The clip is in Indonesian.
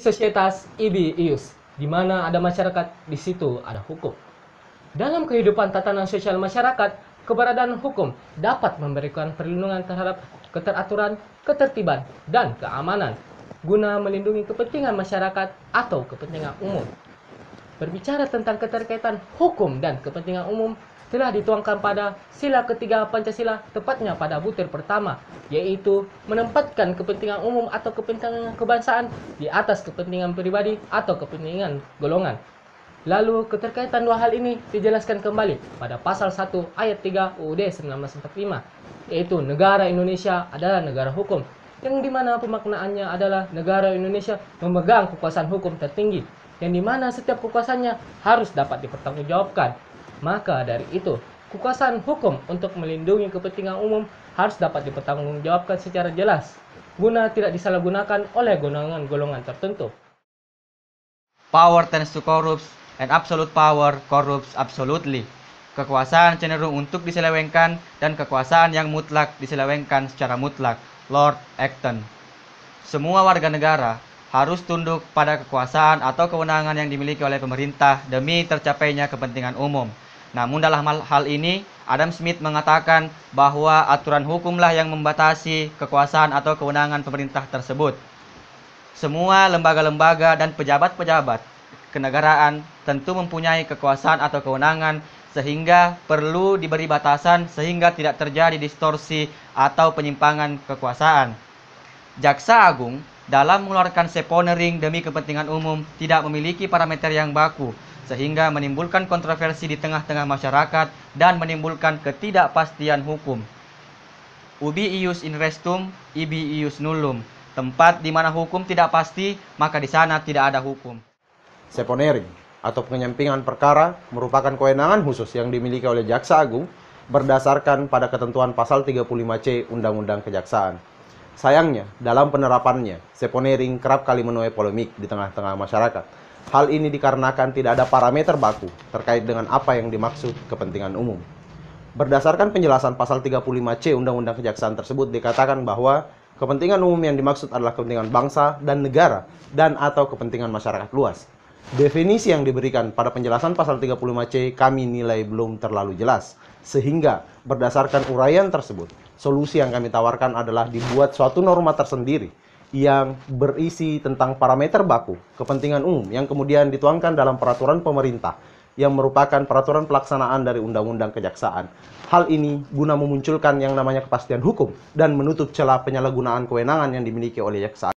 Societas Ibi Ius, di mana ada masyarakat, di situ ada hukum. Dalam kehidupan tatanan sosial masyarakat, keberadaan hukum dapat memberikan perlindungan terhadap keteraturan, ketertiban, dan keamanan guna melindungi kepentingan masyarakat atau kepentingan umum berbicara tentang keterkaitan hukum dan kepentingan umum telah dituangkan pada sila ketiga Pancasila, tepatnya pada butir pertama, yaitu menempatkan kepentingan umum atau kepentingan kebangsaan di atas kepentingan pribadi atau kepentingan golongan. Lalu keterkaitan dua hal ini dijelaskan kembali pada pasal 1 ayat 3 UUD 1945 yaitu negara Indonesia adalah negara hukum yang dimana pemaknaannya adalah negara Indonesia memegang kekuasaan hukum tertinggi yang dimana setiap kekuasaannya harus dapat dipertanggungjawabkan. Maka dari itu, kekuasaan hukum untuk melindungi kepentingan umum harus dapat dipertanggungjawabkan secara jelas, guna tidak disalahgunakan oleh golongan-golongan tertentu. Power tends to corrupt, and absolute power corrupts absolutely. Kekuasaan cenderung untuk diselewengkan dan kekuasaan yang mutlak diselewengkan secara mutlak. Lord Acton. Semua warga negara harus tunduk pada kekuasaan atau kewenangan yang dimiliki oleh pemerintah demi tercapainya kepentingan umum. Namun dalam hal, ini, Adam Smith mengatakan bahwa aturan hukumlah yang membatasi kekuasaan atau kewenangan pemerintah tersebut. Semua lembaga-lembaga dan pejabat-pejabat kenegaraan tentu mempunyai kekuasaan atau kewenangan sehingga perlu diberi batasan sehingga tidak terjadi distorsi atau penyimpangan kekuasaan. Jaksa Agung dalam mengeluarkan seponering demi kepentingan umum tidak memiliki parameter yang baku, sehingga menimbulkan kontroversi di tengah-tengah masyarakat dan menimbulkan ketidakpastian hukum. Ubi ius in restum, ibi ius nullum. Tempat di mana hukum tidak pasti, maka di sana tidak ada hukum. Seponering atau penyampingan perkara merupakan kewenangan khusus yang dimiliki oleh Jaksa Agung berdasarkan pada ketentuan pasal 35C Undang-Undang Kejaksaan. Sayangnya, dalam penerapannya, seponering kerap kali menuai polemik di tengah-tengah masyarakat. Hal ini dikarenakan tidak ada parameter baku terkait dengan apa yang dimaksud kepentingan umum. Berdasarkan penjelasan pasal 35C Undang-Undang Kejaksaan tersebut dikatakan bahwa kepentingan umum yang dimaksud adalah kepentingan bangsa dan negara dan atau kepentingan masyarakat luas Definisi yang diberikan pada penjelasan pasal 35C kami nilai belum terlalu jelas. Sehingga berdasarkan uraian tersebut, solusi yang kami tawarkan adalah dibuat suatu norma tersendiri yang berisi tentang parameter baku kepentingan umum yang kemudian dituangkan dalam peraturan pemerintah yang merupakan peraturan pelaksanaan dari Undang-Undang Kejaksaan. Hal ini guna memunculkan yang namanya kepastian hukum dan menutup celah penyalahgunaan kewenangan yang dimiliki oleh jaksa.